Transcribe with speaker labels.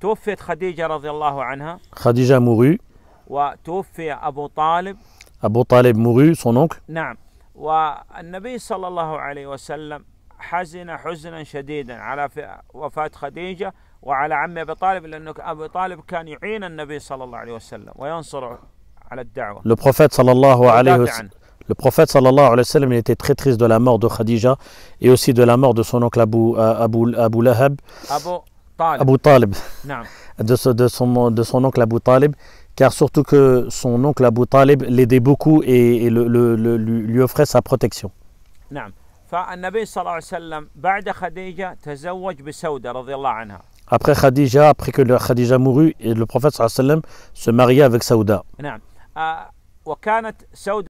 Speaker 1: توفيت خديجة رضي الله عنها
Speaker 2: خديجة موري
Speaker 1: وتوفي أبو طالب
Speaker 2: ابو طالب موري son oncle
Speaker 1: نعم والنبي صلى الله عليه وسلم حزن حزنا شديدا على وفاة خديجة وعلى عم أبي طالب لانه ابو طالب كان يعين النبي صلى الله عليه وسلم وينصر على الدعوة لو
Speaker 2: بروفيت صلى الله عليه وسلم Le prophète sallallahu alayhi wa sallam était très triste de la mort de Khadija et aussi de la mort de son oncle Abu, euh, Abu, Abu Lahab.
Speaker 1: Abu, Abu Talib.
Speaker 2: De, de, son, oncle Abu Talib, car surtout que son oncle Abu Talib l'aidait beaucoup et, le, lui offrait sa protection. Après Khadija, après que Khadija mourut, et le prophète se maria avec Saouda.